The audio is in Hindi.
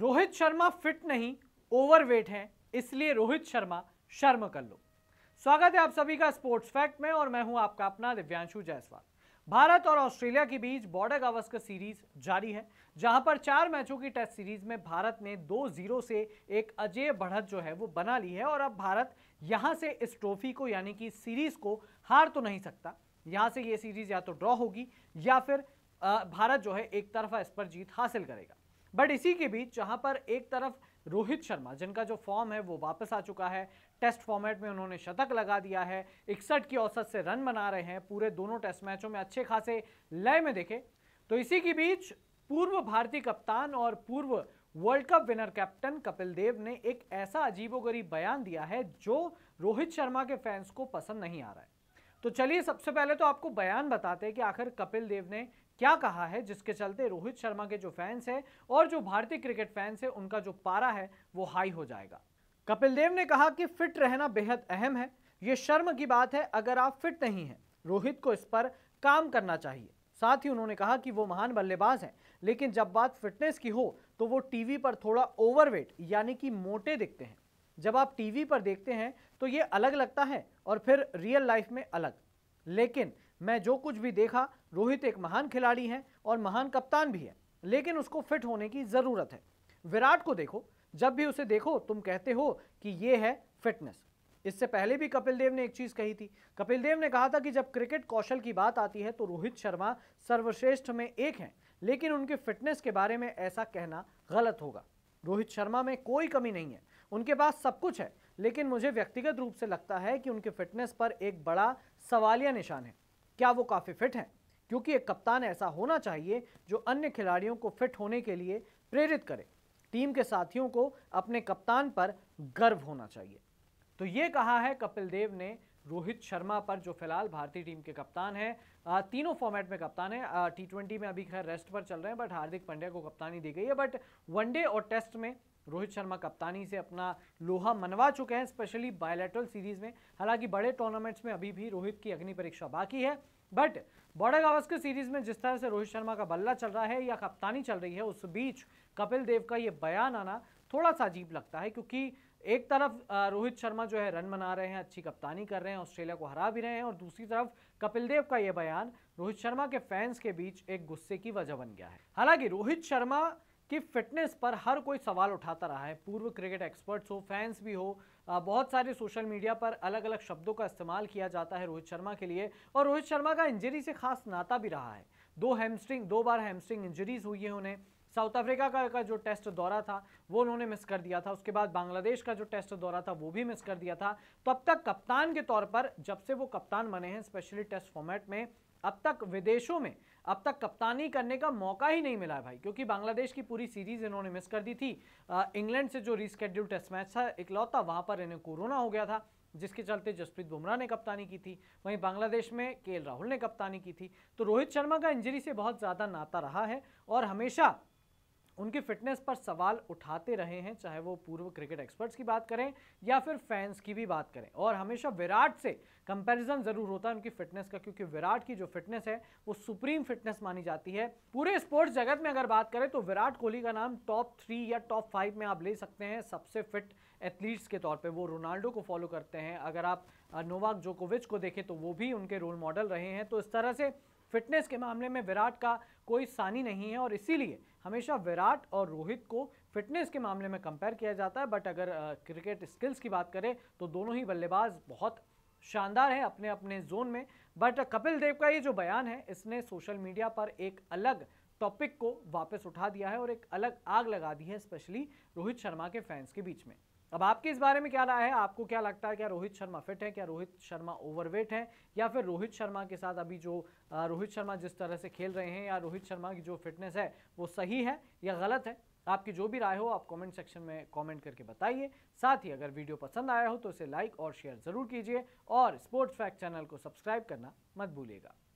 रोहित शर्मा फिट नहीं ओवरवेट हैं इसलिए रोहित शर्मा शर्म कर लो स्वागत है आप सभी का स्पोर्ट्स फैक्ट में और मैं हूं आपका अपना दिव्यांशु जायसवाल भारत और ऑस्ट्रेलिया के बीच बॉर्डर गावस्कर सीरीज जारी है जहां पर चार मैचों की टेस्ट सीरीज में भारत ने दो जीरो से एक अजय बढ़त जो है वो बना ली है और अब भारत यहां से इस ट्रॉफी को यानी कि सीरीज को हार तो नहीं सकता यहां से ये सीरीज या तो ड्रॉ होगी या फिर भारत जो है एक तरफा इस पर जीत हासिल करेगा बट इसी के बीच जहां पर एक तरफ रोहित शर्मा जिनका जो फॉर्म है वो वापस आ चुका है टेस्ट फॉर्मेट में उन्होंने शतक लगा दिया है इकसठ की औसत से रन बना रहे हैं पूरे दोनों टेस्ट मैचों में अच्छे खासे लय में देखे तो इसी के बीच पूर्व भारतीय कप्तान और पूर्व world cup winner captain Kapil Dev ने एक ऐसा अजीबोगरीब बयान दिया है जो रोहित शर्मा के फैंस को पसंद नहीं आ रहा है तो चलिए सबसे पहले तो आपको बयान बताते हैं कि आखिर कपिल देव ने क्या कहा है जिसके चलते रोहित शर्मा के जो फैंस हैं और जो भारतीय क्रिकेट फैंस हैं उनका जो पारा है वो हाई हो जाएगा कपिल देव ने कहा कि फिट रहना बेहद अहम है ये शर्म की बात है अगर आप फिट नहीं हैं रोहित को इस पर काम करना चाहिए साथ ही उन्होंने कहा कि वो महान बल्लेबाज हैं लेकिन जब बात फिटनेस की हो तो वो टीवी पर थोड़ा ओवरवेट यानी कि मोटे दिखते हैं जब आप टीवी पर देखते हैं तो ये अलग लगता है और फिर रियल लाइफ में अलग लेकिन मैं जो कुछ भी देखा रोहित एक महान खिलाड़ी है और महान कप्तान भी है लेकिन उसको फिट होने की ज़रूरत है विराट को देखो जब भी उसे देखो तुम कहते हो कि ये है फिटनेस इससे पहले भी कपिल देव ने एक चीज़ कही थी कपिल देव ने कहा था कि जब क्रिकेट कौशल की बात आती है तो रोहित शर्मा सर्वश्रेष्ठ में एक हैं लेकिन उनके फिटनेस के बारे में ऐसा कहना गलत होगा रोहित शर्मा में कोई कमी नहीं है उनके पास सब कुछ है लेकिन मुझे व्यक्तिगत रूप से लगता है कि उनके फिटनेस पर एक बड़ा सवालिया निशान है क्या वो काफ़ी फिट हैं क्योंकि एक कप्तान ऐसा होना चाहिए जो अन्य खिलाड़ियों को फिट होने के लिए प्रेरित करे टीम के साथियों को अपने कप्तान पर गर्व होना चाहिए तो ये कहा है कपिल देव ने रोहित शर्मा पर जो फिलहाल भारतीय टीम के कप्तान है तीनों फॉर्मेट में कप्तान है टी ट्वेंटी में अभी खैर रेस्ट पर चल रहे हैं बट हार्दिक पांड्या को कप्तानी दी गई है बट वनडे और टेस्ट में रोहित शर्मा कप्तानी से अपना लोहा मनवा चुके हैं स्पेशली बायोलेट्रल सीरीज में हालांकि बड़े टूर्नामेंट्स में अभी भी रोहित की अग्नि परीक्षा बाकी है बट बॉर्डर गावस्कर सीरीज में जिस तरह से रोहित शर्मा का बल्ला चल रहा है या कप्तानी चल रही है उस बीच कपिल देव का ये बयान आना थोड़ा सा अजीब लगता है क्योंकि एक तरफ रोहित शर्मा जो है रन बना रहे हैं अच्छी कप्तानी कर रहे हैं ऑस्ट्रेलिया को हरा भी रहे हैं और दूसरी तरफ कपिल देव का यह बयान रोहित शर्मा के फैंस के बीच एक गुस्से की वजह बन गया है हालांकि रोहित शर्मा कि फिटनेस पर हर कोई सवाल उठाता रहा है पूर्व क्रिकेट एक्सपर्ट्स हो फैंस भी हो बहुत सारे सोशल मीडिया पर अलग अलग शब्दों का इस्तेमाल किया जाता है रोहित शर्मा के लिए और रोहित शर्मा का इंजरी से खास नाता भी रहा है दो हैमस्ट्रिंग दो बार हैमस्ट्रिंग इंजरीज हुई है उन्हें साउथ अफ्रीका का, का जो टेस्ट दौरा था वो उन्होंने मिस कर दिया था उसके बाद बांग्लादेश का जो टेस्ट दौरा था वो भी मिस कर दिया था तो अब तक कप्तान के तौर पर जब से वो कप्तान बने हैं स्पेशली टेस्ट फॉर्मेट में अब तक विदेशों में अब तक कप्तानी करने का मौका ही नहीं मिला है भाई क्योंकि बांग्लादेश की पूरी सीरीज इन्होंने मिस कर दी थी इंग्लैंड से जो रिस्केड्यूल टेस्ट मैच था इकलौता वहां पर इन्हें कोरोना हो गया था जिसके चलते जसप्रीत बुमराह ने कप्तानी की थी वहीं बांग्लादेश में के राहुल ने कप्तानी की थी तो रोहित शर्मा का इंजरी से बहुत ज़्यादा नाता रहा है और हमेशा उनकी फिटनेस पर सवाल उठाते रहे हैं चाहे वो पूर्व क्रिकेट एक्सपर्ट्स की बात करें या फिर फैंस की भी बात करें और हमेशा विराट से कंपैरिजन ज़रूर होता है उनकी फिटनेस का क्योंकि विराट की जो फिटनेस है वो सुप्रीम फिटनेस मानी जाती है पूरे स्पोर्ट्स जगत में अगर बात करें तो विराट कोहली का नाम टॉप थ्री या टॉप फाइव में आप ले सकते हैं सबसे फिट एथलीट्स के तौर पे वो रोनाल्डो को फॉलो करते हैं अगर आप नोवाक जोकोविच को देखें तो वो भी उनके रोल मॉडल रहे हैं तो इस तरह से फिटनेस के मामले में विराट का कोई सानी नहीं है और इसीलिए हमेशा विराट और रोहित को फिटनेस के मामले में कंपेयर किया जाता है बट अगर क्रिकेट स्किल्स की बात करें तो दोनों ही बल्लेबाज बहुत शानदार है अपने अपने जोन में बट कपिल देव का ये जो बयान है इसने सोशल मीडिया पर एक अलग टॉपिक को वापस उठा दिया है और एक अलग आग लगा दी है स्पेशली रोहित शर्मा के फैंस के बीच में अब आपके इस बारे में क्या राय है आपको क्या लगता है क्या रोहित शर्मा फिट है क्या रोहित शर्मा ओवरवेट है या फिर रोहित शर्मा के साथ अभी जो रोहित शर्मा जिस तरह से खेल रहे हैं या रोहित शर्मा की जो फिटनेस है वो सही है या गलत है आपकी जो भी राय हो आप कमेंट सेक्शन में कमेंट करके बताइए साथ ही अगर वीडियो पसंद आया हो तो इसे लाइक और शेयर ज़रूर कीजिए और स्पोर्ट्स फैक्ट चैनल को सब्सक्राइब करना मत भूलिएगा